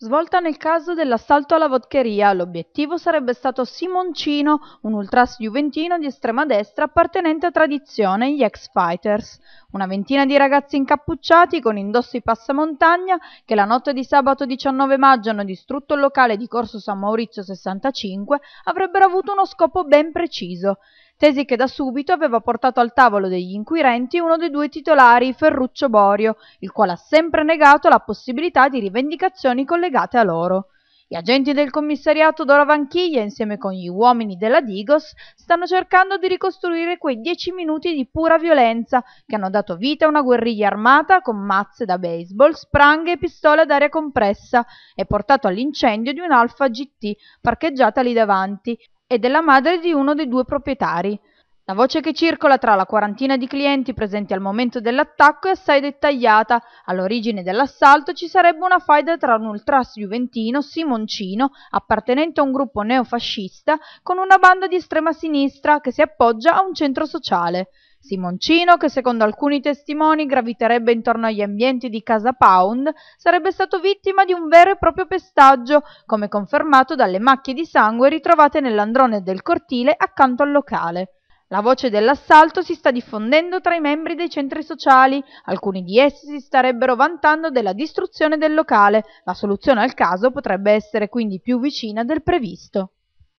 Svolta nel caso dell'assalto alla Vodcheria, l'obiettivo sarebbe stato Simoncino, un ultras juventino di estrema destra appartenente a tradizione gli ex-fighters. Una ventina di ragazzi incappucciati con indossi passamontagna che la notte di sabato 19 maggio hanno distrutto il locale di Corso San Maurizio 65 avrebbero avuto uno scopo ben preciso tesi che da subito aveva portato al tavolo degli inquirenti uno dei due titolari, Ferruccio Borio, il quale ha sempre negato la possibilità di rivendicazioni collegate a loro. Gli agenti del commissariato Dora Vanchiglia, insieme con gli uomini della Digos, stanno cercando di ricostruire quei dieci minuti di pura violenza che hanno dato vita a una guerriglia armata con mazze da baseball, spranghe e pistole ad aria compressa e portato all'incendio di un'Alfa GT parcheggiata lì davanti, e della madre di uno dei due proprietari. La voce che circola tra la quarantina di clienti presenti al momento dell'attacco è assai dettagliata. All'origine dell'assalto ci sarebbe una faida tra un ultras giuventino, Simoncino, appartenente a un gruppo neofascista, con una banda di estrema sinistra che si appoggia a un centro sociale. Simoncino, che secondo alcuni testimoni graviterebbe intorno agli ambienti di Casa Pound, sarebbe stato vittima di un vero e proprio pestaggio, come confermato dalle macchie di sangue ritrovate nell'androne del cortile accanto al locale. La voce dell'assalto si sta diffondendo tra i membri dei centri sociali, alcuni di essi si starebbero vantando della distruzione del locale, la soluzione al caso potrebbe essere quindi più vicina del previsto.